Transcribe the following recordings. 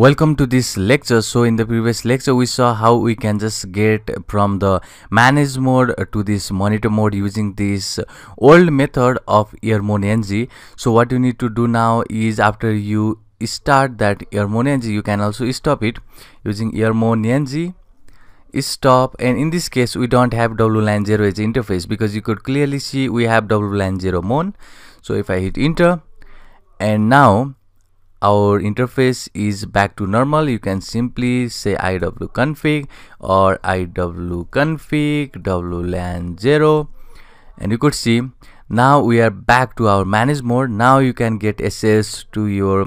Welcome to this lecture. So in the previous lecture we saw how we can just get from the manage mode to this monitor mode using this old method of earmon ng. So what you need to do now is after you start that earmon ng you can also stop it using earmon ng stop and in this case we don't have wlan 0 as interface because you could clearly see we have wlan 0 mon. So if I hit enter and now our interface is back to normal you can simply say iwconfig or iwconfig wlan 0 and you could see now we are back to our manage mode now you can get access to your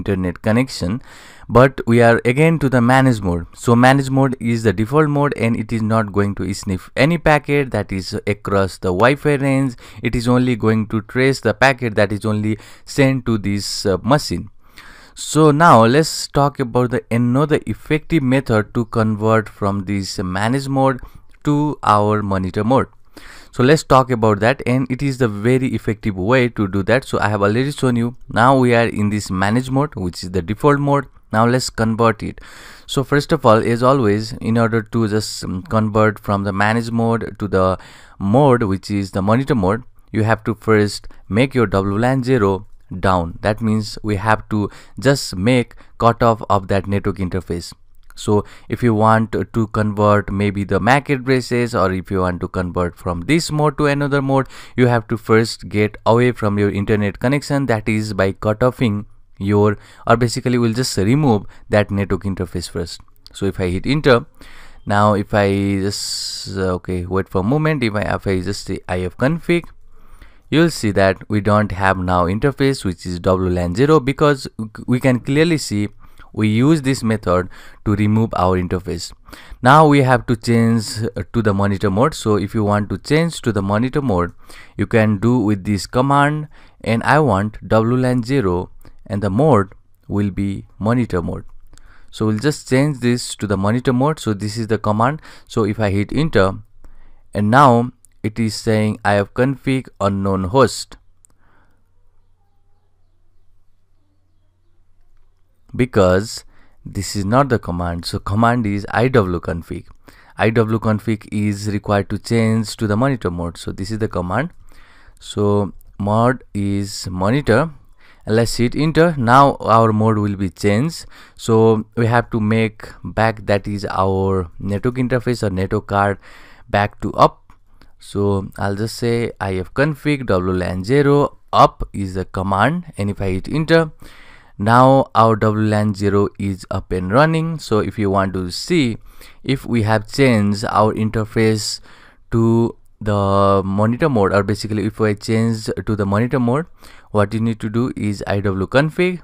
internet connection but we are again to the manage mode so manage mode is the default mode and it is not going to sniff any packet that is across the Wi-Fi range it is only going to trace the packet that is only sent to this uh, machine so now let's talk about the another effective method to convert from this manage mode to our monitor mode. So let's talk about that and it is the very effective way to do that. So I have already shown you now we are in this manage mode which is the default mode. Now let's convert it. So first of all as always in order to just um, convert from the manage mode to the mode which is the monitor mode you have to first make your WLAN 0 down that means we have to just make cutoff of that network interface so if you want to convert maybe the MAC addresses or if you want to convert from this mode to another mode, you have to first get away from your internet connection that is by cutoffing your or basically we'll just remove that network interface first. So if I hit enter, now if I just okay wait for a moment if I if I just say ifconfig you'll see that we don't have now interface which is WLAN 0 because we can clearly see we use this method to remove our interface now we have to change uh, to the monitor mode so if you want to change to the monitor mode you can do with this command and I want WLAN 0 and the mode will be monitor mode so we'll just change this to the monitor mode so this is the command so if I hit enter and now it is saying I have config unknown host because this is not the command so command is iwconfig iwconfig is required to change to the monitor mode so this is the command so mod is monitor let's hit enter now our mode will be changed so we have to make back that is our network interface or network card back to up so I'll just say ifconfig wlan 0 up is a command and if I hit enter now our wlan 0 is up and running so if you want to see if we have changed our interface to the monitor mode or basically if I change to the monitor mode what you need to do is iwconfig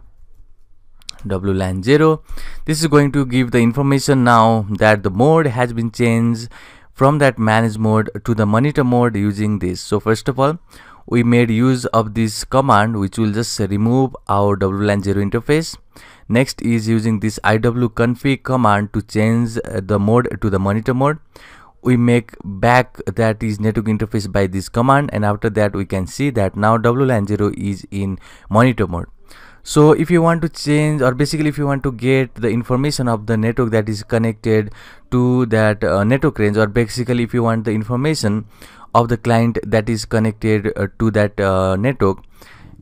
wlan 0 this is going to give the information now that the mode has been changed from that manage mode to the monitor mode using this. So first of all, we made use of this command which will just remove our WLAN0 interface. Next is using this iwconfig command to change uh, the mode to the monitor mode. We make back that is network interface by this command and after that we can see that now WLAN0 is in monitor mode so if you want to change or basically if you want to get the information of the network that is connected to that uh, network range or basically if you want the information of the client that is connected uh, to that uh, network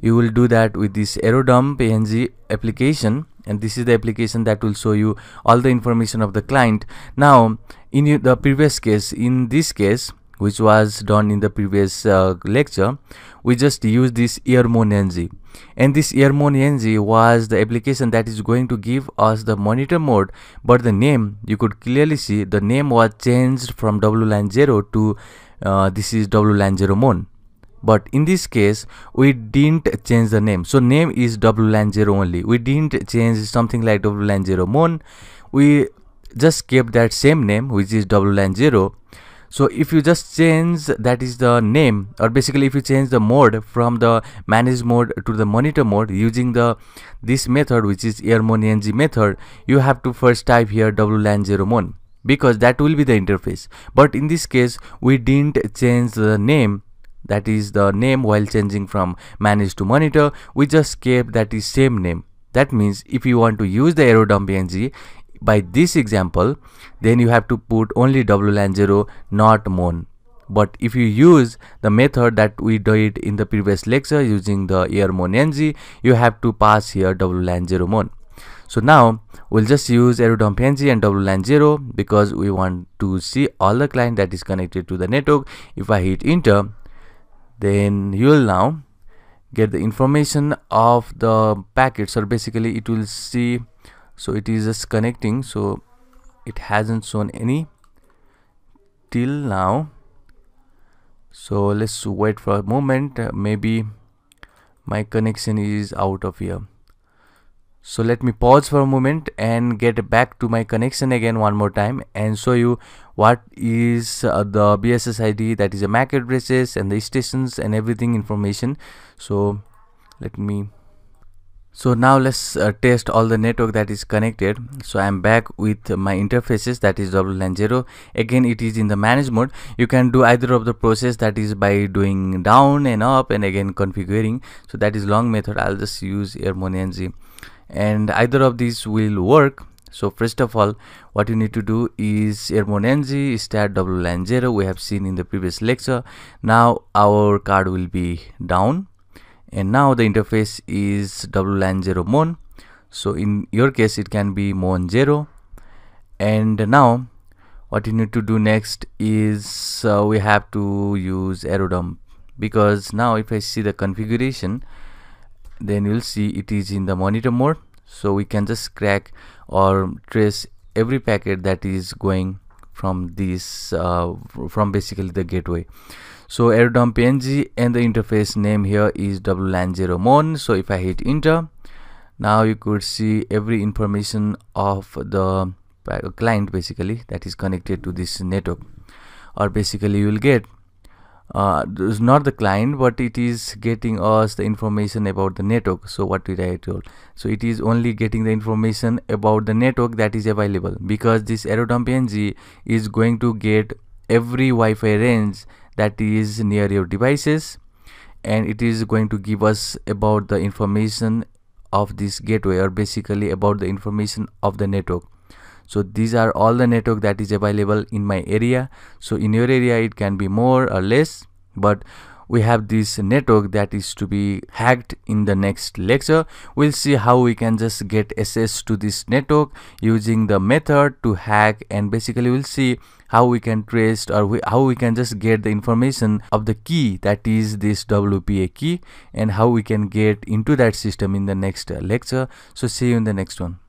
you will do that with this aerodom png application and this is the application that will show you all the information of the client now in the previous case in this case which was done in the previous uh, lecture we just use this earmon ng and this earmon ng was the application that is going to give us the monitor mode but the name you could clearly see the name was changed from wlan 0 to uh, this is wlan 0 mon but in this case we didn't change the name so name is wlan 0 only we didn't change something like wlan 0 mon we just kept that same name which is wlan 0 so if you just change that is the name or basically if you change the mode from the manage mode to the monitor mode using the this method which is airmon ng method you have to first type here wlan0mon because that will be the interface but in this case we didn't change the name that is the name while changing from manage to monitor we just kept that is same name that means if you want to use the aerodump ng by this example then you have to put only WLAN0 not MON but if you use the method that we did in the previous lecture using the airmon ng you have to pass here WLAN0 mon so now we'll just use aerodump ng and WLAN0 because we want to see all the client that is connected to the network if I hit enter then you will now get the information of the packets. so basically it will see so it is just connecting so it hasn't shown any till now so let's wait for a moment uh, maybe my connection is out of here so let me pause for a moment and get back to my connection again one more time and show you what is uh, the BSS ID that is the MAC addresses and the stations and everything information so let me so now let's uh, test all the network that is connected so i'm back with my interfaces that is wlan 0 again it is in the manage mode you can do either of the process that is by doing down and up and again configuring so that is long method i'll just use airmon ng and either of these will work so first of all what you need to do is airmon ng start wlan 0 we have seen in the previous lecture now our card will be down and now the interface is WLAN 0 MON so in your case it can be MON 0 and now what you need to do next is uh, we have to use aerodump because now if I see the configuration then you'll see it is in the monitor mode so we can just crack or trace every packet that is going from this uh, from basically the gateway so aerodom png and the interface name here is wlan0mon so if i hit enter now you could see every information of the client basically that is connected to this network or basically you will get uh, is not the client but it is getting us the information about the network so what did I told so it is only getting the information about the network that is available because this aerodom PNG is going to get every Wi-Fi range that is near your devices and it is going to give us about the information of this gateway or basically about the information of the network so these are all the network that is available in my area so in your area it can be more or less but we have this network that is to be hacked in the next lecture we'll see how we can just get access to this network using the method to hack and basically we'll see how we can trace or we, how we can just get the information of the key that is this WPA key and how we can get into that system in the next lecture so see you in the next one